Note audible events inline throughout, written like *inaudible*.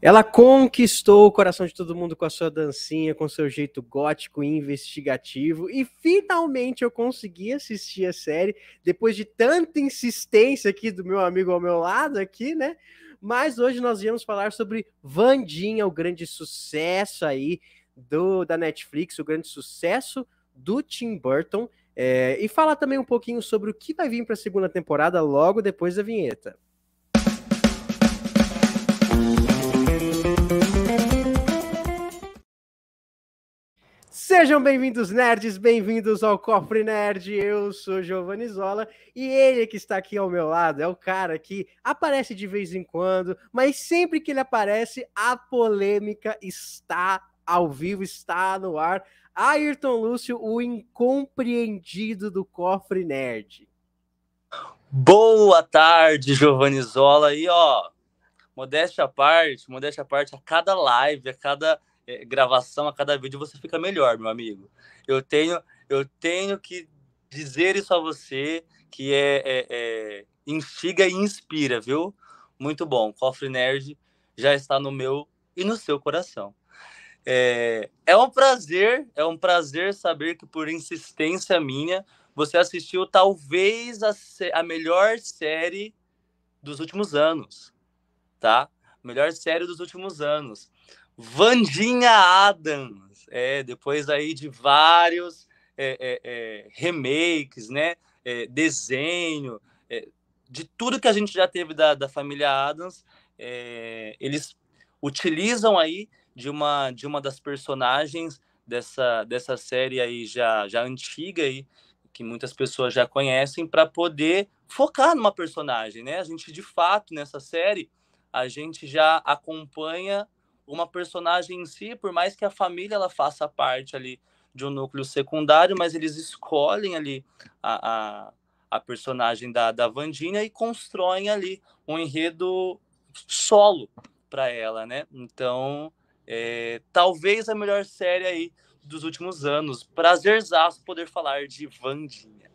Ela conquistou o coração de todo mundo com a sua dancinha, com seu jeito gótico e investigativo, e finalmente eu consegui assistir a série depois de tanta insistência aqui do meu amigo ao meu lado aqui, né? Mas hoje nós viemos falar sobre Vandinha, o grande sucesso aí do da Netflix, o grande sucesso do Tim Burton, é, e falar também um pouquinho sobre o que vai vir para a segunda temporada logo depois da vinheta. Sejam bem-vindos, nerds, bem-vindos ao Cofre Nerd. Eu sou Giovanni Zola e ele que está aqui ao meu lado é o cara que aparece de vez em quando, mas sempre que ele aparece, a polêmica está ao vivo, está no ar. Ayrton Lúcio, o incompreendido do Cofre Nerd. Boa tarde, Giovanni Zola. E ó, modéstia à parte, modéstia à parte, a cada live, a cada é, gravação, a cada vídeo você fica melhor, meu amigo. Eu tenho, eu tenho que dizer isso a você que é, é, é instiga e inspira, viu? Muito bom. Cofre Nerd já está no meu e no seu coração. É, é um prazer, é um prazer saber que por insistência minha você assistiu talvez a, a melhor série dos últimos anos, tá? Melhor série dos últimos anos. Vandinha Adams, é, depois aí de vários é, é, é remakes, né, é, desenho, é, de tudo que a gente já teve da, da família Adams, eles utilizam aí de uma, de uma das personagens dessa, dessa série aí já, já antiga aí, que muitas pessoas já conhecem, para poder focar numa personagem, né? A gente, de fato, nessa série, a gente já acompanha uma personagem em si, por mais que a família ela faça parte ali de um núcleo secundário, mas eles escolhem ali a, a, a personagem da, da Vandinha e constroem ali um enredo solo para ela, né? Então, é, talvez a melhor série aí dos últimos anos. Prazerzaço poder falar de Vandinha.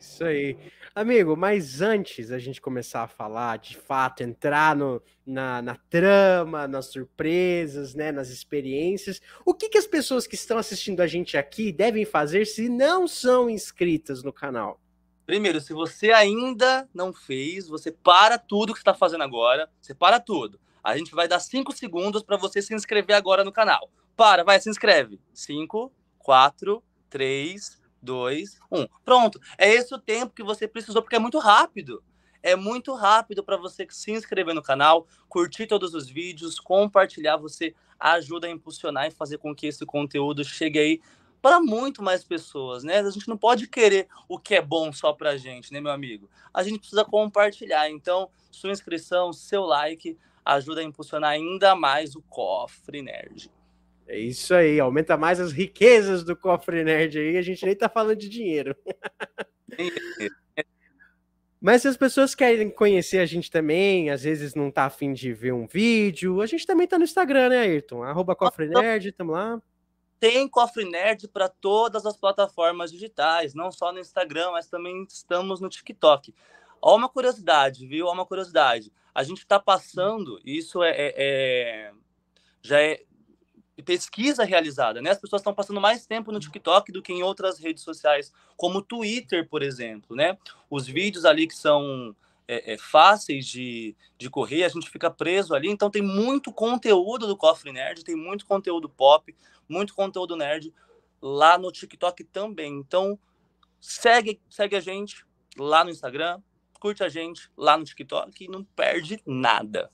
Isso aí. Amigo, mas antes a gente começar a falar, de fato, entrar no, na, na trama, nas surpresas, né, nas experiências, o que, que as pessoas que estão assistindo a gente aqui devem fazer se não são inscritas no canal? Primeiro, se você ainda não fez, você para tudo que está fazendo agora, você para tudo. A gente vai dar 5 segundos para você se inscrever agora no canal. Para, vai, se inscreve. 5, 4, 3, dois, um. Pronto. É esse o tempo que você precisou, porque é muito rápido. É muito rápido para você se inscrever no canal, curtir todos os vídeos, compartilhar. Você ajuda a impulsionar e fazer com que esse conteúdo chegue aí para muito mais pessoas, né? A gente não pode querer o que é bom só para gente, né, meu amigo? A gente precisa compartilhar. Então, sua inscrição, seu like ajuda a impulsionar ainda mais o cofre nerd. É isso aí, aumenta mais as riquezas do cofre nerd aí, a gente nem tá falando de dinheiro. *laughs* Mas se as pessoas querem conhecer a gente também, às vezes não tá afim de ver um vídeo, a gente também tá no Instagram, né, Ayrton? Arroba Cofre Nerd, tamo lá. Tem Cofre Nerd para todas as plataformas digitais, não só no Instagram, mas também estamos no TikTok. Ó, uma curiosidade, viu? Ó, uma curiosidade. A gente está passando, isso é, é, é, já é pesquisa realizada, né? As pessoas estão passando mais tempo no uhum. TikTok do que em outras redes sociais, como o Twitter, por exemplo, né? Os vídeos ali que são é, é, fáceis de, de correr, a gente fica preso ali. Então tem muito conteúdo do Cofre Nerd, tem muito conteúdo pop, muito conteúdo nerd lá no TikTok também. Então segue, segue a gente lá no Instagram, curte a gente lá no TikTok e não perde nada.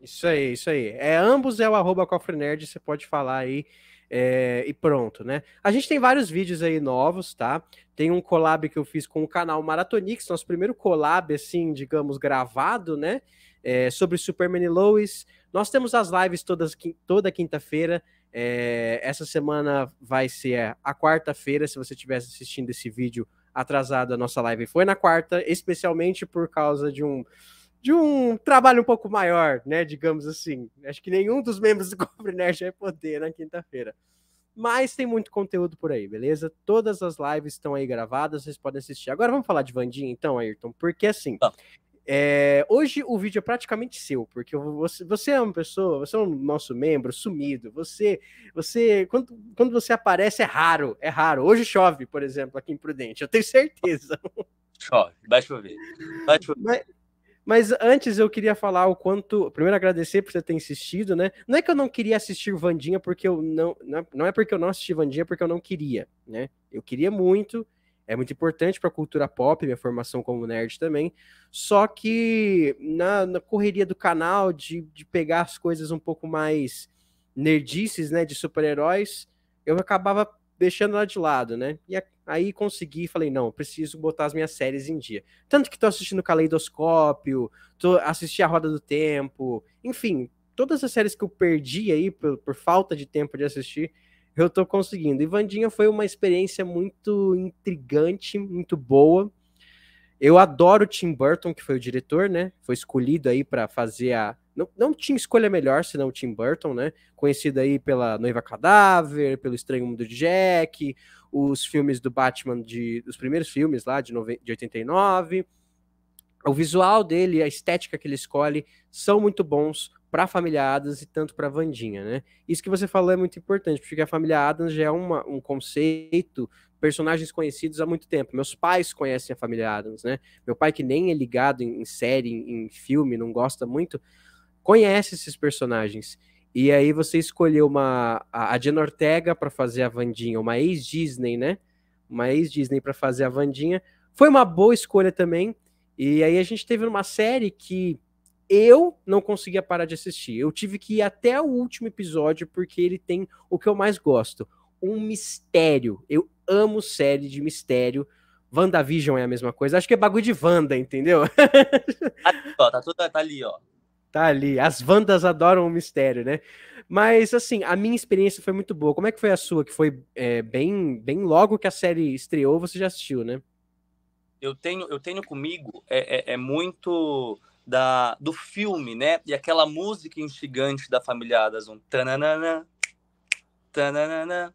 Isso aí, isso aí. É, ambos é o arroba Cofre Nerd, você pode falar aí é, e pronto, né? A gente tem vários vídeos aí novos, tá? Tem um collab que eu fiz com o canal Maratonix, nosso primeiro collab, assim, digamos, gravado, né? É, sobre Superman e Lois. Nós temos as lives todas, toda quinta-feira. É, essa semana vai ser a quarta-feira, se você estivesse assistindo esse vídeo atrasado, a nossa live foi na quarta, especialmente por causa de um de um trabalho um pouco maior, né? Digamos assim. Acho que nenhum dos membros do *laughs* Compre Nerd vai poder na quinta-feira. Mas tem muito conteúdo por aí, beleza? Todas as lives estão aí gravadas, vocês podem assistir. Agora vamos falar de Vandinha, então, Ayrton, porque assim. Tá. É, hoje o vídeo é praticamente seu, porque você, você, é uma pessoa, você é um nosso membro sumido. Você, você quando, quando você aparece é raro, é raro. Hoje chove, por exemplo, aqui em Prudente, eu tenho certeza. Chove, vai chover. Vai chover. Mas, mas antes eu queria falar o quanto. Primeiro, agradecer por você ter insistido, né? Não é que eu não queria assistir Vandinha porque eu não. É, não é porque eu não assisti Vandinha, é porque eu não queria, né? Eu queria muito, é muito importante para a cultura pop, minha formação como nerd também. Só que na, na correria do canal, de, de pegar as coisas um pouco mais nerdices, né? De super-heróis, eu acabava deixando ela de lado, né? E a Aí consegui, falei, não, preciso botar as minhas séries em dia. Tanto que tô assistindo Caleidoscópio, tô assistindo a Roda do Tempo, enfim, todas as séries que eu perdi aí por, por falta de tempo de assistir, eu tô conseguindo. E Vandinha foi uma experiência muito intrigante, muito boa. Eu adoro o Tim Burton, que foi o diretor, né? Foi escolhido aí para fazer a. Não, não tinha escolha melhor senão o Tim Burton, né? Conhecido aí pela Noiva Cadáver, pelo Estranho Mundo de Jack, os filmes do Batman, de, os primeiros filmes lá de, nove, de 89. O visual dele, a estética que ele escolhe, são muito bons para a família Adams e tanto para a Vandinha, né? Isso que você falou é muito importante, porque a família Adams já é uma, um conceito, personagens conhecidos há muito tempo. Meus pais conhecem a família Adams, né? Meu pai, que nem é ligado em, em série, em, em filme, não gosta muito, conhece esses personagens. E aí você escolheu uma a Jen Ortega para fazer a Vandinha, uma ex Disney, né? Uma ex Disney para fazer a Vandinha. Foi uma boa escolha também. E aí a gente teve uma série que eu não conseguia parar de assistir. Eu tive que ir até o último episódio porque ele tem o que eu mais gosto, um mistério. Eu amo série de mistério. WandaVision é a mesma coisa. Acho que é bagulho de Wanda, entendeu? tá, tá, tá, tá ali, ó. Tá tá tá ali. As Vandas adoram o mistério, né? Mas, assim, a minha experiência foi muito boa. Como é que foi a sua? Que foi é, bem, bem logo que a série estreou, você já assistiu, né? Eu tenho, eu tenho comigo é, é, é muito da, do filme, né? E aquela música instigante da família um Tananana, tananana,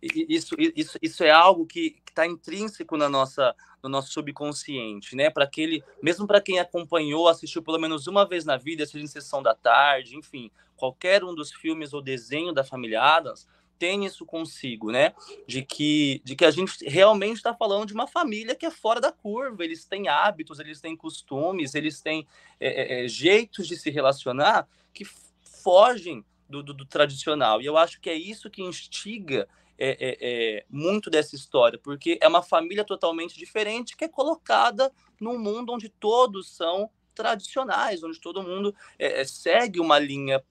isso, isso, isso é algo que está intrínseco na nossa, no nosso subconsciente, né? Para aquele, mesmo para quem acompanhou, assistiu pelo menos uma vez na vida, seja em sessão da tarde, enfim, qualquer um dos filmes ou desenho da família Adams tem isso consigo, né? De que, de que a gente realmente está falando de uma família que é fora da curva. Eles têm hábitos, eles têm costumes, eles têm é, é, é jeitos de se relacionar que fogem do, do, do, tradicional. E eu acho que é isso que instiga é, é, é, muito dessa história, porque é uma família totalmente diferente que é colocada num mundo onde todos são tradicionais, onde todo mundo é, é, segue uma linha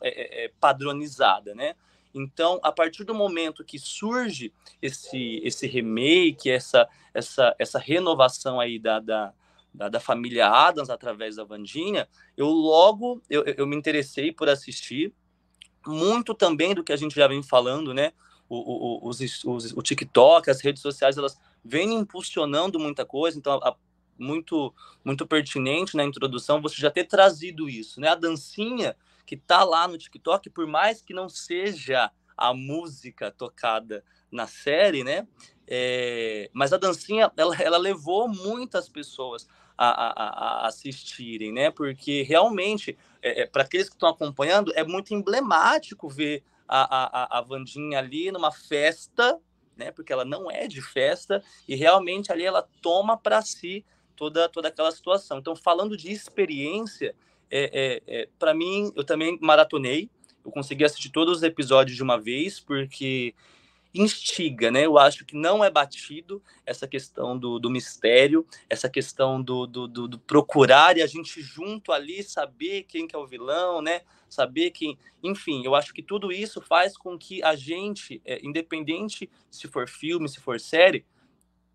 padronizada, né? Então, a partir do momento que surge esse, esse remake, essa, essa, essa renovação aí da, da, da, da família Adams através da Vandinha, eu logo eu, eu me interessei por assistir muito também do que a gente já vem falando, né? o, o, os, os, o TikTok, as redes sociais, elas vêm impulsionando muita coisa, então a, muito muito pertinente na introdução você já ter trazido isso, né? A dancinha que tá lá no TikTok, por mais que não seja a música tocada na série, né? É, mas a dancinha ela, ela levou muitas pessoas a, a, a, assistirem, né? Porque realmente, é, é para aqueles que estão acompanhando, é muito emblemático ver a, a, a Vandinha ali numa festa, né? Porque ela não é de festa e realmente ali ela toma para si toda toda aquela situação. Então, falando de experiência, é, é, é para mim, eu também maratonei. Eu consegui assistir todos os episódios de uma vez, porque instiga, né? Eu acho que não é batido essa questão do, do mistério, essa questão do, do, do, do procurar e a gente junto ali saber quem que é o vilão, né? Saber quem, enfim, eu acho que tudo isso faz com que a gente, é, independente se for filme, se for série,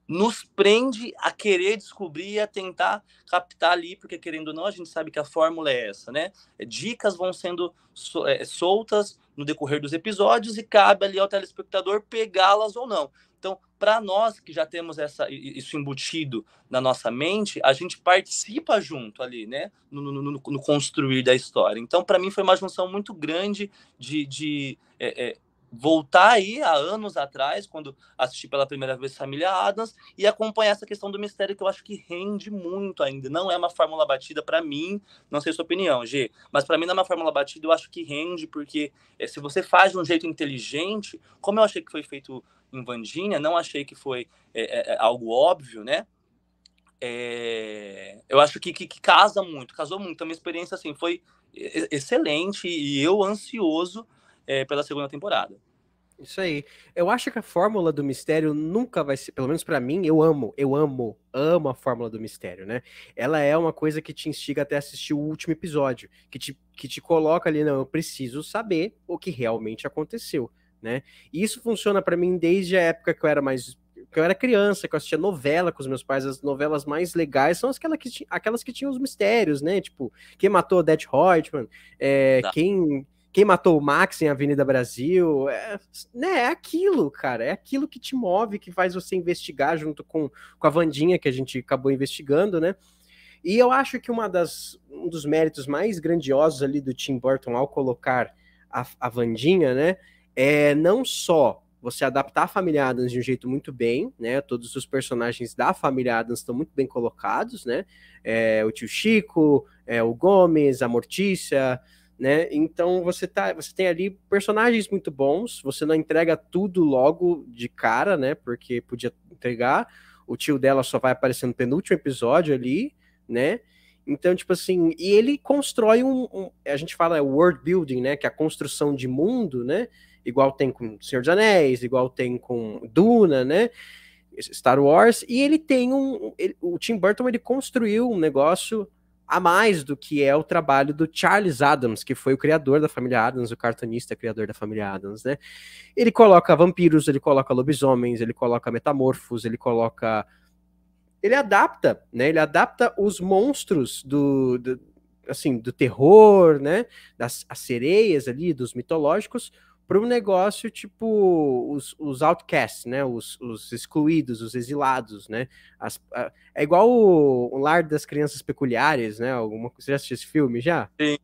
nos prende a querer descobrir e a tentar captar ali, porque querendo ou não, a gente sabe que a fórmula é essa, né? É, dicas vão sendo é, soltas no decorrer dos episódios e cabe ali ao telespectador pegá-las ou não. Então, para nós que já temos essa, isso embutido na nossa mente, a gente participa junto ali, né? No, no, no, no construir da história. Então, para mim, foi uma junção muito grande de, de é, é, voltar aí há anos atrás, quando assisti pela primeira vez Família Adams, e acompanhar essa questão do mistério que eu acho que rende muito ainda. Não é uma fórmula batida para mim, não sei sua opinião, G, mas para mim não é uma fórmula batida, eu acho que rende, porque é, se você faz de um jeito inteligente, como eu achei que foi feito em Vandinha, não achei que foi é, é, algo óbvio, né? eu acho que, que, que casa muito, casou muito. A minha experiência assim, foi excelente e eu ansioso é, pela segunda temporada. Isso aí. Eu acho que a fórmula do mistério nunca vai ser, pelo menos para mim, eu amo, eu amo, amo a fórmula do mistério, né? Ela é uma coisa que te instiga até assistir o último episódio, que te, que te coloca ali, não, eu preciso saber o que realmente aconteceu, né? E isso funciona para mim desde a época que eu era mais que eu era criança, que eu assistia novela com os meus pais, as novelas mais legais são aquelas que, aquelas que tinham os mistérios, né? Tipo, quem matou Death Reutemann, é, tá. quem, quem matou o Max em Avenida Brasil, é, né, é aquilo, cara, é aquilo que te move, que faz você investigar junto com, com a Vandinha que a gente acabou investigando, né? E eu acho que uma das, um dos méritos mais grandiosos ali do Tim Burton ao colocar a, a Vandinha, né, é não só você adaptar a família Adams de um jeito muito bem, né? Todos os personagens da família Adams estão muito bem colocados, né? É, o tio Chico, é, o Gomes, a Mortícia, né? Então você tá, você tem ali personagens muito bons, você não entrega tudo logo de cara, né? Porque podia entregar. O tio dela só vai aparecer no penúltimo episódio ali, né? Então, tipo assim, e ele constrói um, um a gente fala é world building, né, que é a construção de mundo, né? Igual tem com Senhor dos Anéis, igual tem com Duna, né? Star Wars, e ele tem um. Ele, o Tim Burton ele construiu um negócio a mais do que é o trabalho do Charles Adams, que foi o criador da família Adams, o cartunista criador da família Adams, né? Ele coloca vampiros, ele coloca lobisomens, ele coloca metamorfos, ele coloca. Ele adapta, né? Ele adapta os monstros do, do assim, do terror, né? Das sereias ali, dos mitológicos, para um negócio tipo os, os outcasts, né? Os, os excluídos, os exilados, né? As, a, é igual o, o Lar das Crianças Peculiares, né? Alguma, você já assistiu esse filme já? Sim,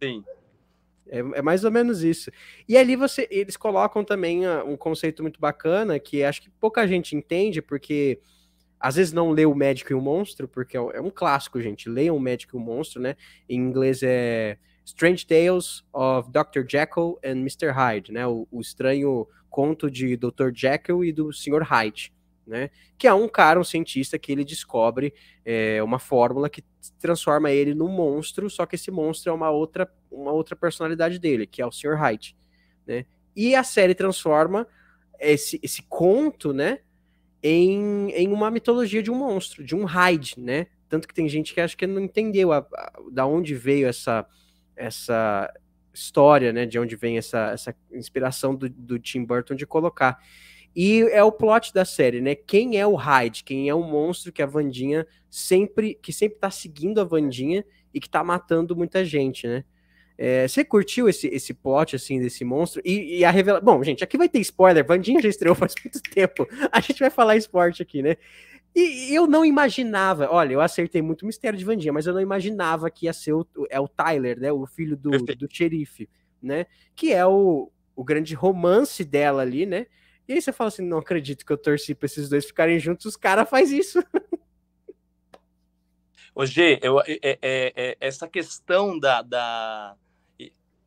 sim. É, é, mais ou menos isso. E ali você, eles colocam também ah, um conceito muito bacana que acho que pouca gente entende, porque às vezes não lê O Médico e o Monstro, porque é um é clássico, gente. Leia O Médico e o Monstro, né? Em inglês é Strange Tales of Dr. Jekyll and Mr. Hyde, né? O, o estranho conto de Dr. Jekyll e do Sr. Hyde, né? Que é um cara, um cientista, que ele descobre é, uma fórmula que transforma ele num monstro, só que esse monstro é uma outra, uma outra personalidade dele, que é o Sr. Hyde, né? E a série transforma esse, esse conto, né? Em, em uma mitologia de um monstro, de um Hyde, né? Tanto que tem gente que acha que não entendeu a, a, da onde veio essa, essa história, né, de onde vem essa, essa inspiração do, do Tim Burton de colocar. E é o plot da série, né? Quem é o Hyde? Quem é o monstro que a Vandinha sempre que sempre tá seguindo a Vandinha e que tá matando muita gente, né? É, você curtiu esse, esse plot, assim, desse monstro? E, e a revelação... Bom, gente, aqui vai ter spoiler. Vandinha já estreou faz *laughs* muito tempo. A gente vai falar esporte aqui, né? E eu não imaginava, olha, eu acertei muito o mistério de Vandinha, mas eu não imaginava que ia ser o, é o Tyler, né? O filho do, do xerife, né? Que é o, o grande romance dela ali, né? E aí você fala assim: não acredito que eu torci pra esses dois ficarem juntos, os caras faz isso. *laughs* Ô, Gê, eu, é, é, é, essa questão da, da,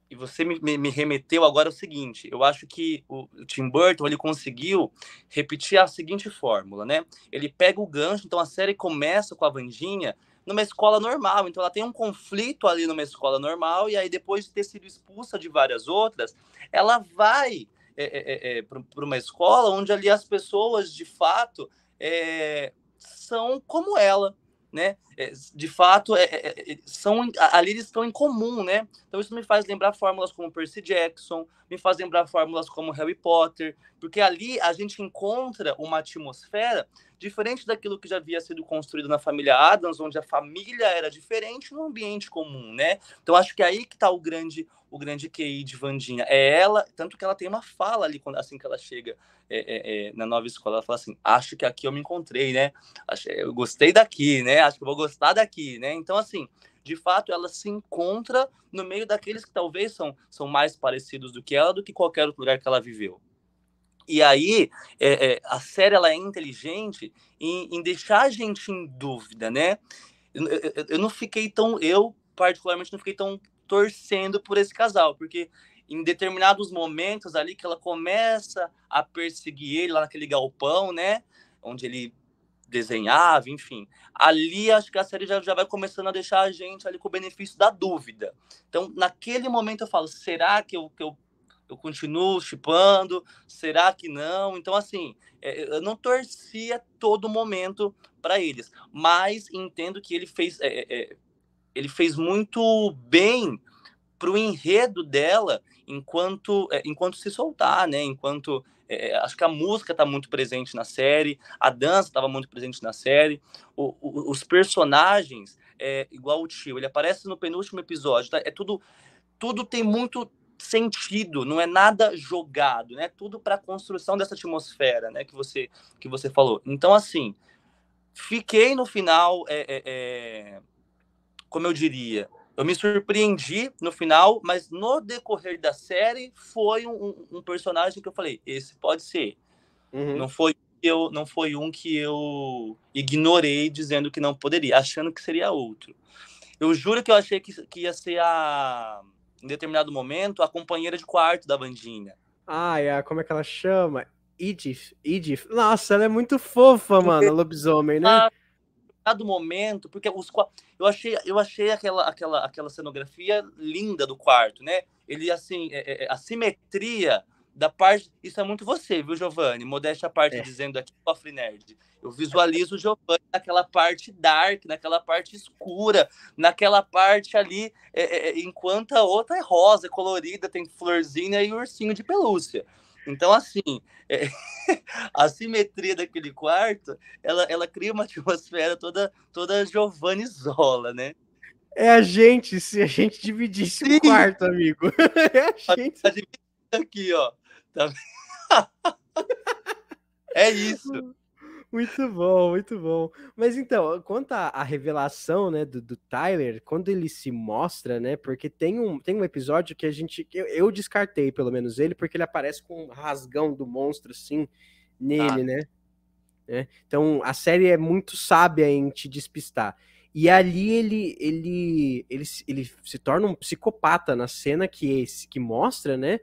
e você me, me, remeteu agora ao seguinte, eu acho que o Tim Burton ele conseguiu repetir a seguinte fórmula, né? Ele pega o gancho, então a série começa com a Vandinha numa escola normal, então ela tem um conflito ali numa escola normal e aí depois de ter sido expulsa de várias outras, ela vai é, é, é, é para uma escola onde ali as pessoas de fato é, são como ela, né? É, de fato, é, é, é são, ali eles estão em comum, né? Então isso me faz lembrar fórmulas como Percy Jackson, me faz lembrar fórmulas como Harry Potter, porque ali a gente encontra uma atmosfera Diferente daquilo que já havia sido construído na família Adams, onde a família era diferente, um ambiente comum, né? Então acho que é aí que está o grande o grande QI de Vandinha. É ela, tanto que ela tem uma fala ali quando, assim que ela chega é, é, é, na nova escola, ela fala assim: acho que aqui eu me encontrei, né? Eu gostei daqui, né? Acho que vou gostar daqui, né? Então, assim, de fato, ela se encontra no meio daqueles que talvez são, são mais parecidos do que ela, do que qualquer outro lugar que ela viveu. E aí, é, é, a série ela é inteligente em, em, deixar a gente em dúvida, né? Eu, eu, eu, não fiquei tão. Eu, particularmente, não fiquei tão torcendo por esse casal, porque em determinados momentos ali que ela começa a perseguir ele lá naquele galpão, né? Onde ele desenhava, enfim. Ali acho que a série já, já vai começando a deixar a gente ali com o benefício da dúvida. Então, naquele momento eu falo, será que eu, que eu eu continuo chipando, será que não? Então, assim, é, eu não torcia todo momento para eles, mas entendo que ele fez, é, é, é ele fez muito bem para o enredo dela enquanto, é, enquanto se soltar, né? Enquanto é, é acho que a música está muito presente na série, a dança estava muito presente na série, o, o, os personagens, é, igual o tio, ele aparece no penúltimo episódio, tá? É tudo, tudo tem muito, sentido, não é nada jogado, né? É tudo para a construção dessa atmosfera, né? Que você que você falou. Então assim, fiquei no final, é, é, é, como eu diria, eu me surpreendi no final, mas no decorrer da série foi um, um personagem que eu falei, esse pode ser. Uhum. Não foi eu, não foi um que eu ignorei dizendo que não poderia, achando que seria outro. Eu juro que eu achei que, que ia ser a em determinado momento, a companheira de quarto da Vandinha. Ah, como é que ela chama? Edith, Edith. Nossa, ela é muito fofa, mano, lobisomem, né? Ah, do momento, porque os eu achei, eu achei aquela, aquela, aquela cenografia linda do quarto, né? Ele assim, é, é, é a simetria da parte. Isso é muito você, viu, Giovanni? Modéstia a parte, é. dizendo aqui, cofre nerd. Eu visualizo o Giovanni naquela parte dark, naquela parte escura, naquela parte ali, é, é, é enquanto a outra é rosa, é colorida, tem florzinha e ursinho de pelúcia. Então, assim, é, *laughs* a simetria daquele quarto, ela, ela cria uma atmosfera toda, toda Giovanni Zola, né? É a gente, se a gente dividisse Sim. o quarto, amigo. *laughs* É a gente. Tá dividindo aqui, ó. Tá... *laughs* é isso. Muito bom, muito bom. Mas então, quanto à revelação, né, do, do, Tyler, quando ele se mostra, né, porque tem um, tem um episódio que a gente, eu, eu descartei pelo menos ele, porque ele aparece com um rasgão do monstro, assim, nele, ah. né? É, então, a série é muito sábia em te despistar. E ali ele, ele, ele, ele se torna um psicopata na cena que, esse, que mostra, né,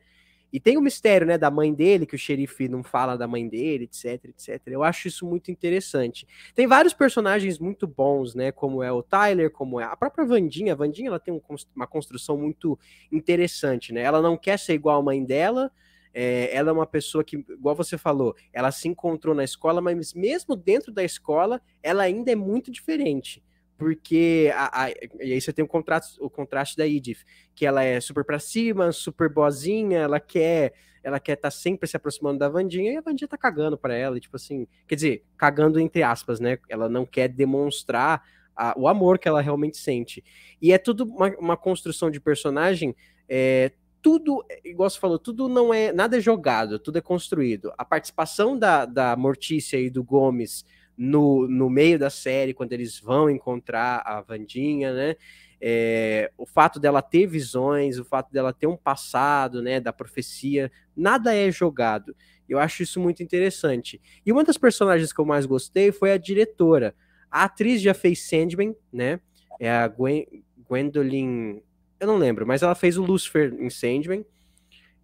e tem o mistério, né, da mãe dele, que o xerife não fala da mãe dele, etc, etc. Eu acho isso muito interessante. Tem vários personagens muito bons, né, como é o Tyler, como é a própria Vandinha. A Vandinha, ela tem um, uma construção muito interessante, né? Ela não quer ser igual à mãe dela, é, ela é uma pessoa que, igual você falou, ela se encontrou na escola, mas mesmo dentro da escola, ela ainda é muito diferente porque a, a, e aí você tem o contraste, o contraste da Edith, que ela é super pra cima, super boazinha, ela quer ela quer estar tá sempre se aproximando da Vandinha e a Vandinha tá cagando para ela, tipo assim, quer dizer, cagando entre aspas, né? Ela não quer demonstrar a, o amor que ela realmente sente. E é tudo uma, uma construção de personagem é, tudo, igual você falou, tudo não é, nada é jogado, tudo é construído. A participação da, da Mortícia e do Gomes no, no meio da série, quando eles vão encontrar a Vandinha, né? É, o fato dela ter visões, o fato dela ter um passado, né, da profecia, nada é jogado. Eu acho isso muito interessante. E uma das personagens que eu mais gostei foi a diretora. A atriz já fez Sandman, né? É a Gwen, Gwendolyn. Eu não lembro, mas ela fez o Lucifer em Sandman.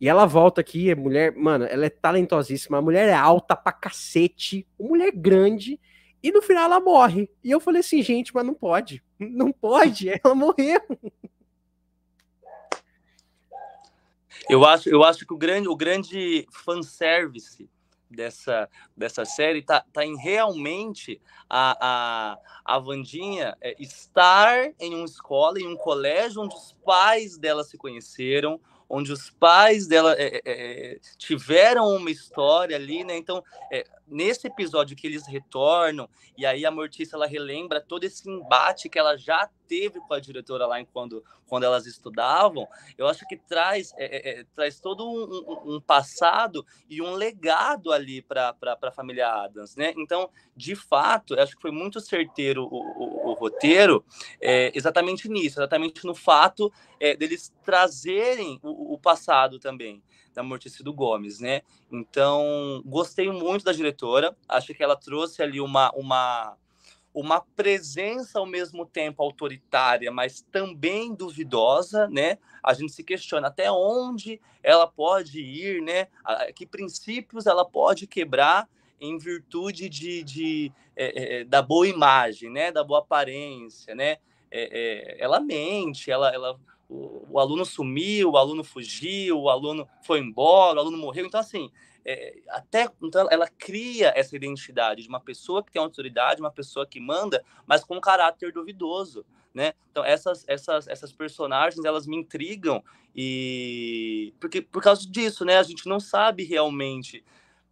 E ela volta aqui, é mulher. Mano, ela é talentosíssima. A mulher é alta pra cacete. Mulher é grande. E no final ela morre. E eu falei assim, gente, mas não pode. Não pode, *laughs* ela morreu. Eu acho, eu acho que o grande, o grande fanservice dessa, dessa série tá, tá em realmente a, a, a Vandinha é, estar em uma escola, em um colégio onde os pais dela se conheceram, onde os pais dela é, é, é tiveram uma história ali, né? Então, é, nesse episódio que eles retornam, e aí a Mortícia ela relembra todo esse embate que ela já teve com a diretora lá quando, quando elas estudavam, eu acho que traz, é, é, é traz todo um, um, um, passado e um legado ali para a família Adams, né? Então, de fato, acho que foi muito certeiro o, o, o roteiro é, exatamente nisso, exatamente no fato é, deles trazerem o, o passado também da Gomes, né? Então, gostei muito da diretora, acho que ela trouxe ali uma, uma, uma presença ao mesmo tempo autoritária, mas também duvidosa, né? A gente se questiona até onde ela pode ir, né? Que princípios ela pode quebrar em virtude de, de é, é, é da boa imagem, né? Da boa aparência, né? É, é ela mente, ela, ela o, o, aluno sumiu, o aluno fugiu, o aluno foi embora, o aluno morreu. Então, assim, é, até então ela cria essa identidade de uma pessoa que tem autoridade, uma pessoa que manda, mas com um caráter duvidoso. Né? Então essas, essas, essas personagens elas me intrigam e porque por causa disso, né? A gente não sabe realmente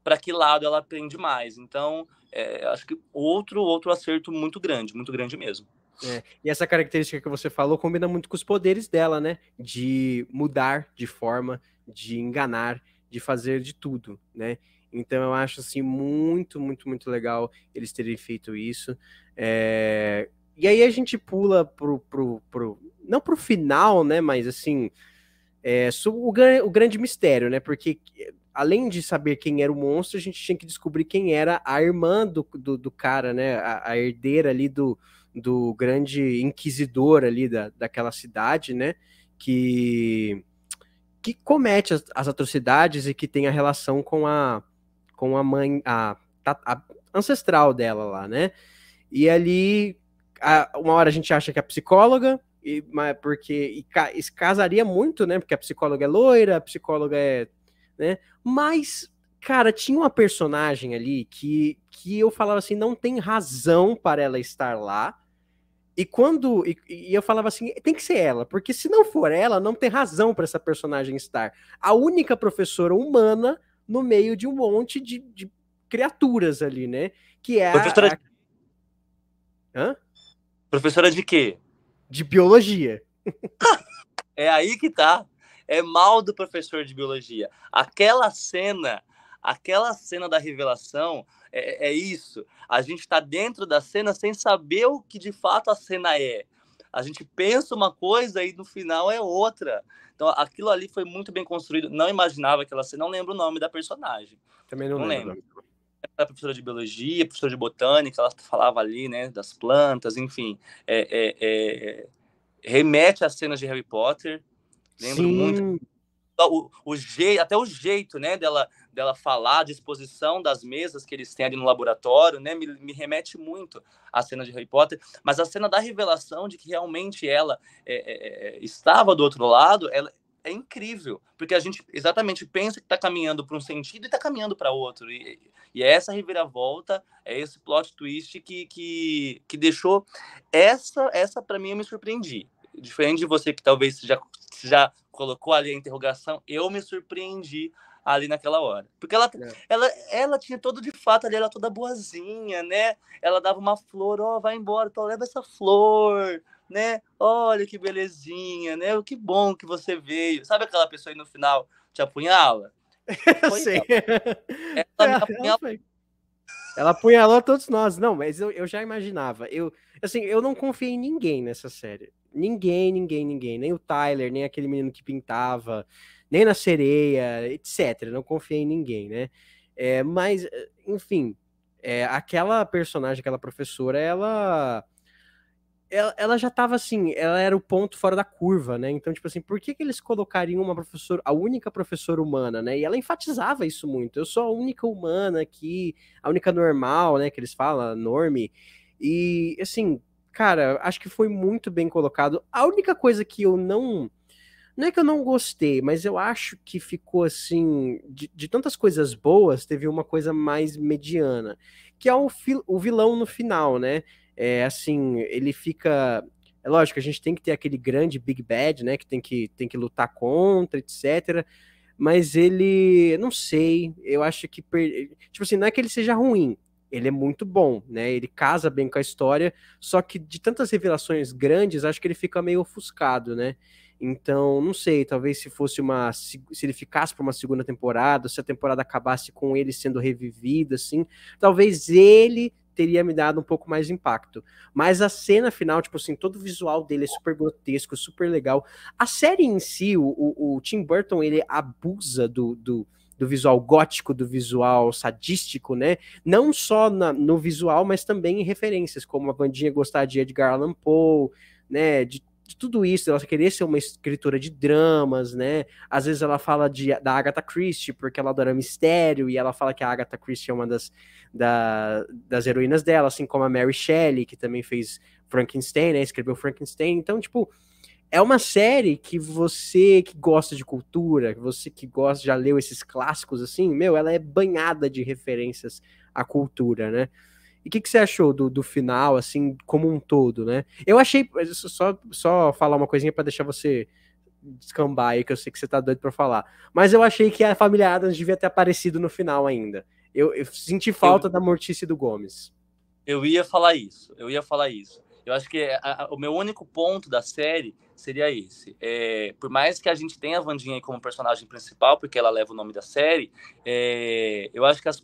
para que lado ela aprende mais. Então é, acho que outro outro acerto muito grande, muito grande mesmo. É, e essa característica que você falou combina muito com os poderes dela, né? De mudar de forma, de enganar, de fazer de tudo, né? Então eu acho assim muito, muito, muito legal eles terem feito isso. É... E aí a gente pula pro, pro, pro. Não pro final, né? Mas assim. É, o, o grande mistério, né? Porque além de saber quem era o monstro, a gente tinha que descobrir quem era a irmã do, do, do cara, né? A, a herdeira ali do, do grande inquisidor ali da, daquela cidade, né? Que, que comete as, as atrocidades e que tem a relação com a, com a mãe, a, a ancestral dela lá, né? E ali, a, uma hora a gente acha que é psicóloga, e, mas porque e, e casaria muito, né? Porque a psicóloga é loira, a psicóloga é. Né? Mas, cara, tinha uma personagem ali que, que eu falava assim: não tem razão para ela estar lá, e quando. E, e, eu falava assim: tem que ser ela, porque se não for ela, não tem razão para essa personagem estar. A única professora humana no meio de um monte de, de criaturas ali, né? Que é professora... a. Hã? Professora de quê? De biologia. *laughs* é aí que tá. É mal do professor de biologia. Aquela cena, aquela cena da revelação é, é, é isso. A gente está dentro da cena sem saber o que de fato a cena é. A gente pensa uma coisa e no final é outra. Então aquilo ali foi muito bem construído. Não imaginava aquela cena, não lembro o nome da personagem. Também não, não lembro. lembro. Era é professora de biologia, professora de botânica, ela falava ali, né, das plantas, enfim. É, é, é remete às cenas de Harry Potter. Lembro Sim. muito. O, o, até o jeito, né, dela dela falar, a disposição das mesas que eles têm ali no laboratório, né? Me, me, remete muito à cena de Harry Potter, mas a cena da revelação de que realmente ela é, é, é, é estava do outro lado, ela é incrível, porque a gente exatamente pensa que está caminhando para um sentido e está caminhando para outro. E, e é essa reviravolta, é esse plot twist que, que, que deixou. Essa, essa para mim, eu me surpreendi. Diferente de você que talvez já, já colocou ali a interrogação, eu me surpreendi ali naquela hora. Porque ela, é. ela, ela tinha todo de fato ali, ela toda boazinha, né? Ela dava uma flor, ó, oh, vai embora, então leva essa flor, né? Olha que belezinha, né? Que bom que você veio. Sabe aquela pessoa aí no final te apunhala? Foi Sim. Ela, ela é, me *laughs* ah, apunhala... Ela, ela apunhalou todos nós. Não, mas eu, eu já imaginava. Eu, assim, eu não confiei em ninguém nessa série. Ninguém, ninguém, ninguém. Nem o Tyler, nem aquele menino que pintava nem na sereia, etc. Não confiei em ninguém, né? É, mas, enfim, é, aquela personagem, aquela professora, ela, ela. Ela já tava assim, ela era o ponto fora da curva, né? Então, tipo assim, por que, que eles colocariam uma professora, a única professora humana, né? E ela enfatizava isso muito. Eu sou a única humana aqui, a única normal, né? Que eles falam, norme. E, assim, cara, acho que foi muito bem colocado. A única coisa que eu não não é que eu não gostei, mas eu acho que ficou assim. De, de tantas coisas boas, teve uma coisa mais mediana, que é o, fil, o vilão no final, né? É assim, ele fica. É lógico, a gente tem que ter aquele grande Big Bad, né? Que tem que, tem que lutar contra, etc. Mas ele. Não sei, eu acho que. Per... Tipo assim, não é que ele seja ruim, ele é muito bom, né? Ele casa bem com a história, só que de tantas revelações grandes, acho que ele fica meio ofuscado, né? Então, não sei, talvez se fosse uma. Se ele ficasse para uma segunda temporada, se a temporada acabasse com ele sendo revivido, assim, talvez ele teria me dado um pouco mais de impacto. Mas a cena final, tipo assim, todo o visual dele é super grotesco, super legal. A série em si, o, o, o Tim Burton, ele abusa do, do do visual gótico, do visual sadístico, né? Não só na, no visual, mas também em referências, como a bandinha gostar de Edgar Allan Poe, né? De de tudo isso, ela querer ser uma escritora de dramas, né? Às vezes ela fala de, da Agatha Christie, porque ela adora mistério, e ela fala que a Agatha Christie é uma das, da, das heroínas dela, assim como a Mary Shelley, que também fez Frankenstein, né? Escreveu Frankenstein. Então, tipo, é uma série que você que gosta de cultura, que você que gosta, já leu esses clássicos, assim, meu, ela é banhada de referências à cultura, né? E o que, que, você achou do, do final, assim, como um todo, né? Eu achei. Só, só falar uma coisinha para deixar você descambar aí, que eu sei que você tá doido pra falar. Mas eu achei que a família Adams devia ter aparecido no final ainda. Eu, eu senti falta eu, da Mortícia do Gomes. Eu ia falar isso, eu ia falar isso. Eu acho que a, a, o meu único ponto da série seria esse. É, por mais que a gente tenha a Vandinha como personagem principal, porque ela leva o nome da série, é, eu acho que as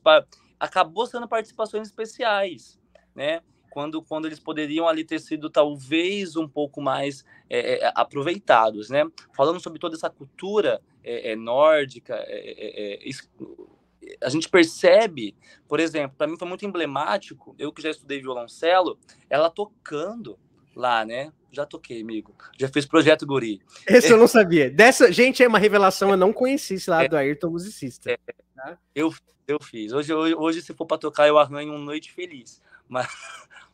acabou sendo participações especiais, né? Quando, quando eles poderiam ali ter sido talvez um pouco mais é, é aproveitados, né? Falando sobre toda essa cultura é, é, nórdica, é, é, a gente percebe, por exemplo, para mim foi muito emblemático, eu que já estudei violoncelo, ela tocando lá, né? Já toquei, amigo. Já fiz projeto Guri. Esse eu não sabia. Dessa, gente, é uma revelação, eu não conheci esse lado é, do Ayrton musicista. É, tá? eu, eu fiz. Hoje, hoje, se for para tocar, eu arranho um Noite Feliz. *laughs* Mas,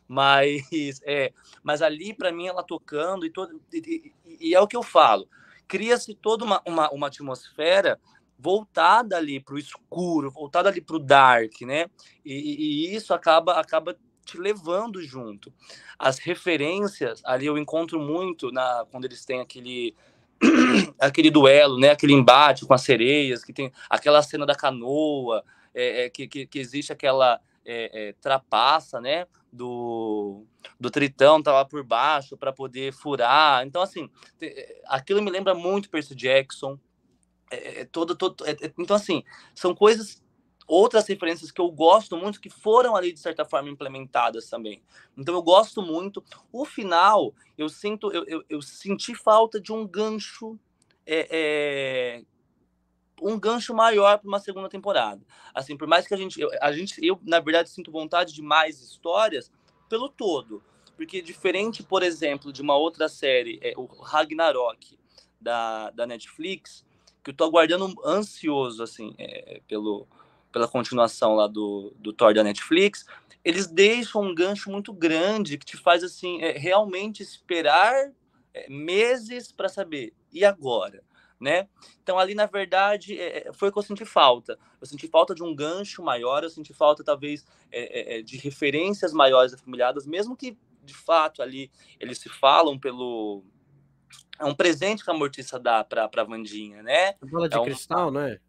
mas, é, mas ali, para mim, ela tocando e, todo, e, e, e é o que eu falo. Cria-se toda uma, uma, uma atmosfera voltada ali para o escuro, voltada ali para o dark, né? E, e, e, isso acaba acaba te levando junto. As referências ali eu encontro muito na quando eles têm aquele *clears throat* aquele duelo, né, aquele embate com as sereias, que tem aquela cena da canoa, é, é, que, que, que, existe aquela é, é trapaça, né, do, do Tritão tá lá por baixo para poder furar. Então, assim, é, aquilo me lembra muito Percy Jackson. É, é, é todo, todo, então, assim, são coisas outras referências que eu gosto muito, que foram ali, de certa forma, implementadas também. Então eu gosto muito. O final, eu sinto, eu, eu, eu senti falta de um gancho. É, é, um gancho maior para uma segunda temporada. Assim, por mais que a gente, eu, a gente, eu na verdade sinto vontade de mais histórias pelo todo, porque diferente, por exemplo, de uma outra série, é, o Ragnarok da, da Netflix, que eu tô aguardando ansioso assim é, pelo pela continuação lá do, do Thor da Netflix, eles deixam um gancho muito grande que te faz assim é, realmente esperar é, meses para saber e agora, né? Então ali na verdade é, é, foi o que eu senti falta. Eu senti falta de um gancho maior, eu senti falta talvez é, é de referências maiores afamiliadas, mesmo que de fato ali eles se falam pelo é um presente que a Mortícia dá para para Vandinha, né? A bola de é um... cristal, né?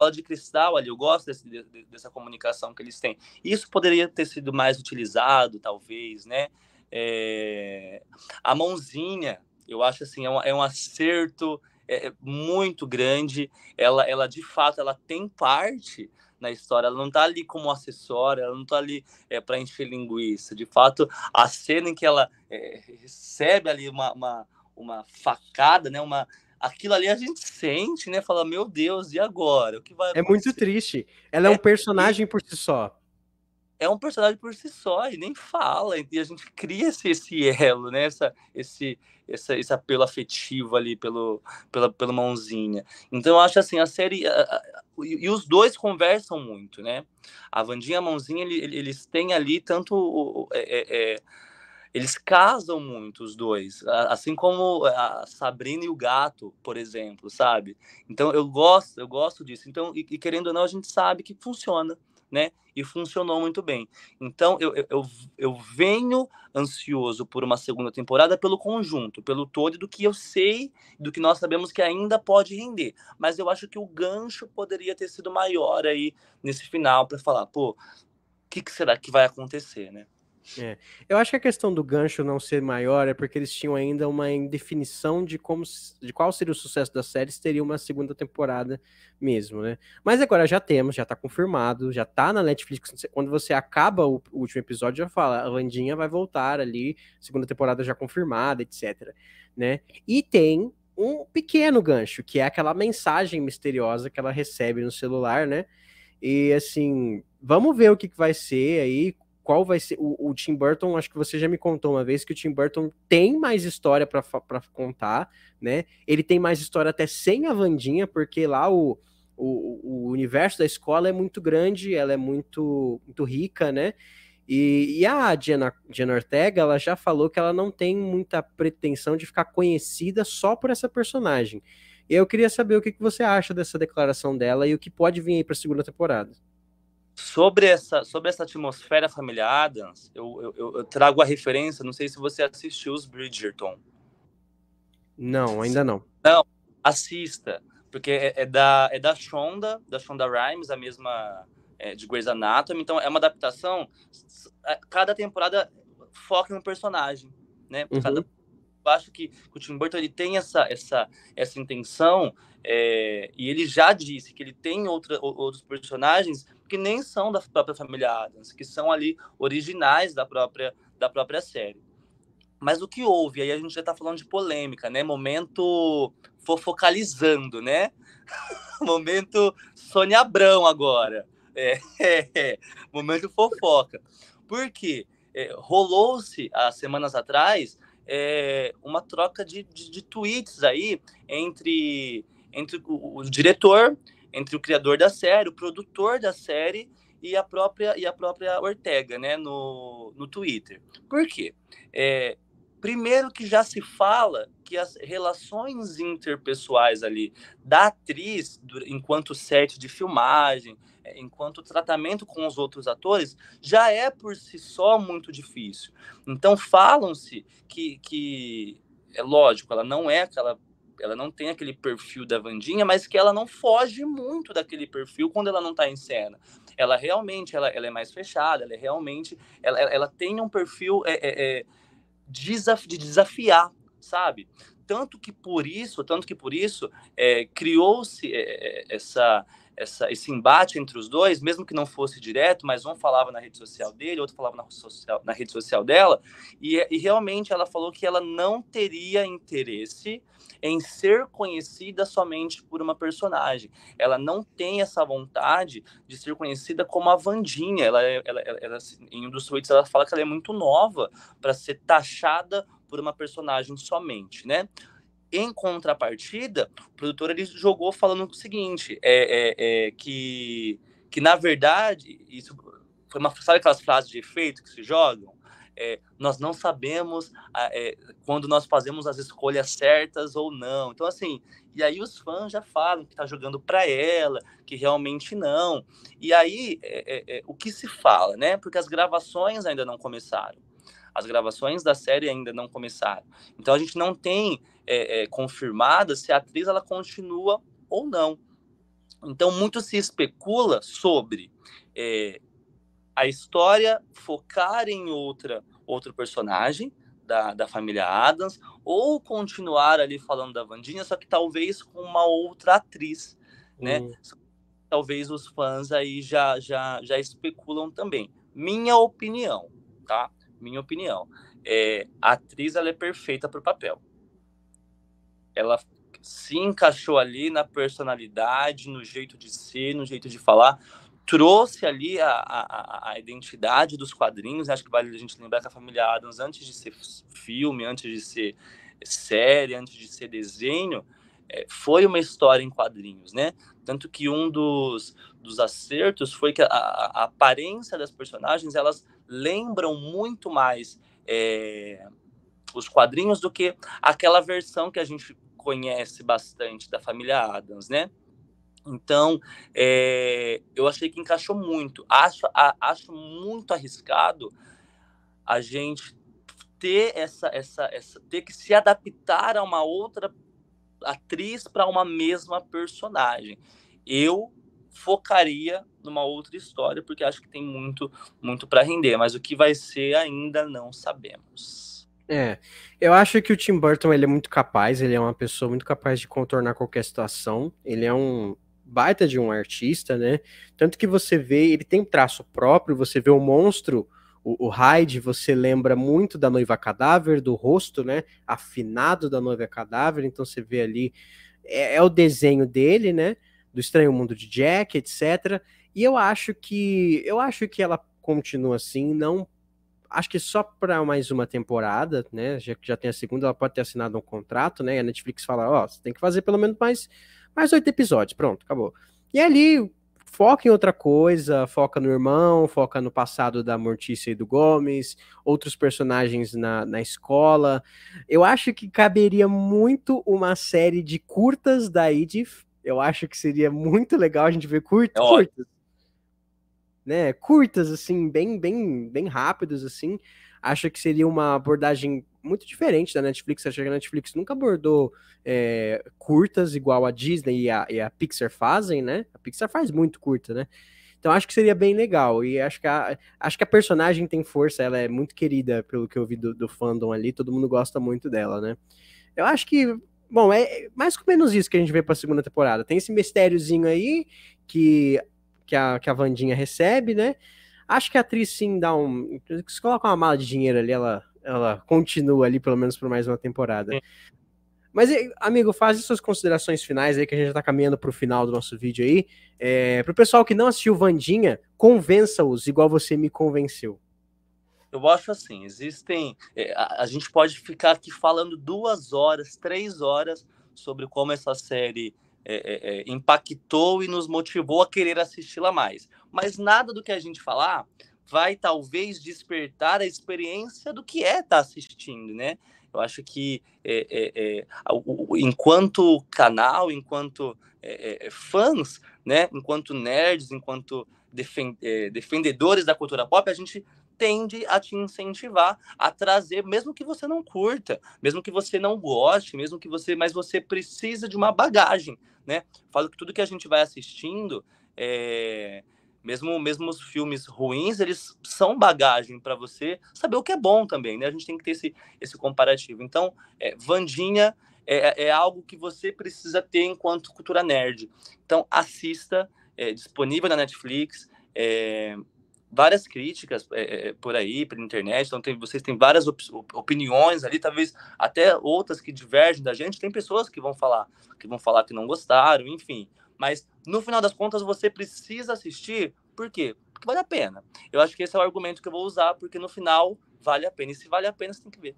bola de cristal ali. Eu gosto desse, de, dessa comunicação que eles têm. Isso poderia ter sido mais utilizado, talvez, né? É... A mãozinha, eu acho assim, é um, é um acerto é, é muito grande. Ela, ela, de fato, ela tem parte na história. Ela não está ali como acessório, ela não está ali é, para encher linguiça. De fato, a cena em que ela é, recebe ali uma, uma, uma facada, né? Uma, aquilo ali a gente sente, né? Fala, meu Deus, e agora? O que vai acontecer? É muito triste. Ela é, é um personagem por si só. É um personagem por si só e nem fala. E a gente cria esse, esse elo, né? Essa, esse, essa, esse apelo afetivo ali pelo, pela, pelo mãozinha. Então eu acho assim, a série. A, a, e, e os dois conversam muito, né? A Vandinha e a mãozinha, ele, eles têm ali tanto. É, é, é eles casam muito os dois, assim como a Sabrina e o Gato, por exemplo, sabe? Então eu gosto, eu gosto disso. Então e, e querendo ou não, a gente sabe que funciona, né? E funcionou muito bem. Então eu, eu, eu venho ansioso por uma segunda temporada pelo conjunto, pelo todo do que eu sei, do que nós sabemos que ainda pode render. Mas eu acho que o gancho poderia ter sido maior aí nesse final para falar, pô, o que, que será que vai acontecer, né? É. Eu acho que a questão do gancho não ser maior é porque eles tinham ainda uma indefinição de como de qual seria o sucesso da série se teria uma segunda temporada mesmo, né? Mas agora já temos, já tá confirmado, já tá na Netflix. Quando você acaba o, último episódio, já fala, a Landinha vai voltar ali, segunda temporada já confirmada, etc. Né? E tem um pequeno gancho, que é aquela mensagem misteriosa que ela recebe no celular, né? E assim, vamos ver o que, que vai ser aí, qual vai ser. O, o, Tim Burton, acho que você já me contou uma vez que o Tim Burton tem mais história para contar, né? Ele tem mais história até sem a Vandinha, porque lá o, o, o, universo da escola é muito grande, ela é muito, muito rica, né? E, e a Jenna, Jenna Ortega, ela já falou que ela não tem muita pretensão de ficar conhecida só por essa personagem. Eu queria saber o que, que você acha dessa declaração dela e o que pode vir aí para a segunda temporada. Sobre essa, sobre essa atmosfera familiar, Adams, eu, eu, eu trago a referência, não sei se você assistiu os Bridgerton. Não, ainda não. Não, assista, porque é, é da, é da Shonda, da Shonda Rhimes, a mesma é, de Grey's Anatomy, então é uma adaptação, é, cada temporada foca em um personagem, né? Cada, uhum. eu acho que o Tim Burton ele tem essa, essa, essa intenção, é, e ele já disse que ele tem outra, outros personagens que nem são da própria família Adams, que são ali originais da própria, da própria série. Mas o que houve? Aí a gente já está falando de polêmica, né? Momento fofocalizando, né? *laughs* Momento Sônia Abrão agora. É, *laughs* é, é. Momento fofoca. Por quê? É, rolou-se há semanas atrás é, uma troca de, de, de tweets aí entre, entre o, o diretor entre o criador da série, o produtor da série e a própria, e a própria Ortega, né, no, no Twitter. Por quê? É, primeiro que já se fala que as relações interpessoais ali da atriz, do, enquanto set de filmagem, é, enquanto tratamento com os outros atores, já é por si só muito difícil. Então falam-se que, que é lógico, ela não é aquela ela não tem aquele perfil da Vandinha, mas que ela não foge muito daquele perfil quando ela não está em cena. Ela realmente ela, ela é mais fechada, ela é realmente. Ela, ela tem um perfil é, é, é, desaf de desafiar, sabe? Tanto que por isso, tanto que por isso, é, criou-se é, essa essa, esse embate entre os dois, mesmo que não fosse direto, mas um falava na rede social dele, outro falava na, social, na rede social dela, e, e realmente ela falou que ela não teria interesse em ser conhecida somente por uma personagem. Ela não tem essa vontade de ser conhecida como a Vandinha. Ela, ela, ela, ela em um dos tweets ela fala que ela é muito nova para ser taxada por uma personagem somente, né? Em contrapartida, o produtor ele jogou falando o seguinte, é, é, é que, que na verdade, isso foi uma, sabe aquelas frases de efeito que se jogam? É, nós não sabemos é, quando nós fazemos as escolhas certas ou não. Então, assim, e aí os fãs já falam que tá jogando para ela, que realmente não. E aí, é, é, é, o que se fala, né? Porque as gravações ainda não começaram. As gravações da série ainda não começaram. Então, a gente não tem é, é, confirmada se a atriz ela continua ou não. Então, muito se especula sobre é, a história focar em outra outro personagem da, da família Adams ou continuar ali falando da Vandinha, só que talvez com uma outra atriz, né? Uhum. Talvez os fãs aí já, já, já especulam também. Minha opinião, tá? Minha opinião. É, a atriz ela é perfeita para o papel ela se encaixou ali na personalidade, no jeito de ser, no jeito de falar, trouxe ali a, a, a identidade dos quadrinhos. Acho que vale a gente lembrar que a família Adams, antes de ser filme, antes de ser série, antes de ser desenho, é, foi uma história em quadrinhos, né? Tanto que um dos, dos acertos foi que a, a aparência das personagens elas lembram muito mais é, os quadrinhos do que aquela versão que a gente conhece bastante da família Adams, né? Então, é, eu achei que encaixou muito. Acho, a, acho muito arriscado a gente ter essa, essa, essa ter que se adaptar a uma outra atriz para uma mesma personagem. Eu focaria numa outra história porque acho que tem muito muito para render, mas o que vai ser ainda não sabemos. É, eu acho que o Tim Burton ele é muito capaz, ele é uma pessoa muito capaz de contornar qualquer situação. Ele é um baita de um artista, né? Tanto que você vê, ele tem um traço próprio, você vê o um monstro, o, o Hyde, você lembra muito da noiva cadáver, do rosto, né? Afinado da noiva cadáver, então você vê ali, é, é o desenho dele, né? Do Estranho Mundo de Jack, etc. E eu acho que eu acho que ela continua assim, não acho que só para mais uma temporada, né? Já que já tem a segunda, ela pode ter assinado um contrato, né? E a Netflix fala, ó, oh, você tem que fazer pelo menos mais mais oito episódios, pronto, acabou. E ali foca em outra coisa, foca no irmão, foca no passado da Mortícia e do Gomes, outros personagens na, na escola. Eu acho que caberia muito uma série de curtas da Edith. Eu acho que seria muito legal a gente ver curtas. É curtas né, curtas assim, bem bem bem rápidos assim. Acho que seria uma abordagem muito diferente da Netflix. Acho que a Netflix nunca abordou é, curtas igual a Disney e a, e a Pixar fazem, né? A Pixar faz muito curta, né? Então acho que seria bem legal. E acho que a, acho que a personagem tem força, ela é muito querida, pelo que eu vi do, do fandom ali, todo mundo gosta muito dela, né? Eu acho que. Bom, é mais ou menos isso que a gente vê para a segunda temporada. Tem esse mistériozinho aí que que a, que a Vandinha recebe, né? Acho que a atriz sim dá um. Se coloca uma mala de dinheiro ali, ela, ela continua ali, pelo menos por mais uma temporada. É. Mas, amigo, faz suas considerações finais aí, que a gente já tá caminhando pro final do nosso vídeo aí. É, pro pessoal que não assistiu Vandinha, convença-os igual você me convenceu. Eu acho assim, existem. É, a, a gente pode ficar aqui falando duas horas, três horas sobre como essa série é, é, é, impactou e nos motivou a querer assisti-la mais. Mas nada do que a gente falar vai talvez despertar a experiência do que é estar tá assistindo, né? Eu acho que é, é, é enquanto canal, enquanto fãs, né? Enquanto nerds, enquanto defendedores da cultura pop, a gente tende a te incentivar a trazer, mesmo que você não curta, mesmo que você não goste, mesmo que você, mas você precisa de uma bagagem, né? Falo que tudo que a gente vai assistindo, é, mesmo mesmo os filmes ruins, eles são bagagem para você saber o que é bom também, né? A gente tem que ter esse esse comparativo. Então, eh, é, Vandinha é, é algo que você precisa ter enquanto cultura nerd. Então, assista, é disponível na Netflix. É, várias críticas é, por aí, pela internet, então tem, vocês têm várias op opiniões ali, talvez até outras que divergem da gente, tem pessoas que vão falar, que vão falar que não gostaram, enfim. Mas no final das contas você precisa assistir, por quê? Porque vale a pena. Eu acho que esse é o argumento que eu vou usar, porque no final vale a pena, e se vale a pena você tem que ver.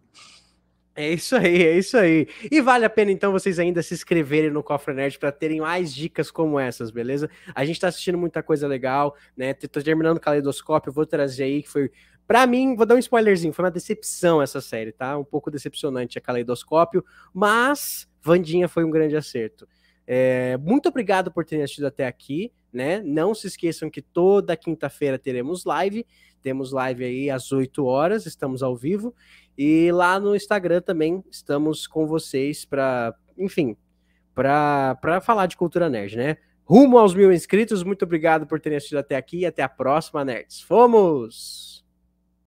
É isso aí, é isso aí. E vale a pena então vocês ainda se inscreverem no Cofre Nerd para terem mais dicas como essas, beleza? A gente está assistindo muita coisa legal, né? Tô terminando o Caleidoscópio, vou trazer aí que foi para mim, vou dar um spoilerzinho, foi uma decepção essa série, tá? Um pouco decepcionante a Caleidoscópio, mas Vandinha foi um grande acerto. É, muito obrigado por terem assistido até aqui, né? Não se esqueçam que toda quinta-feira teremos live. Temos live aí às 8 horas, estamos ao vivo. E lá no Instagram também estamos com vocês para, enfim, para falar de cultura nerd, né? Rumo aos mil inscritos, muito obrigado por terem assistido até aqui e até a próxima, nerds. Fomos!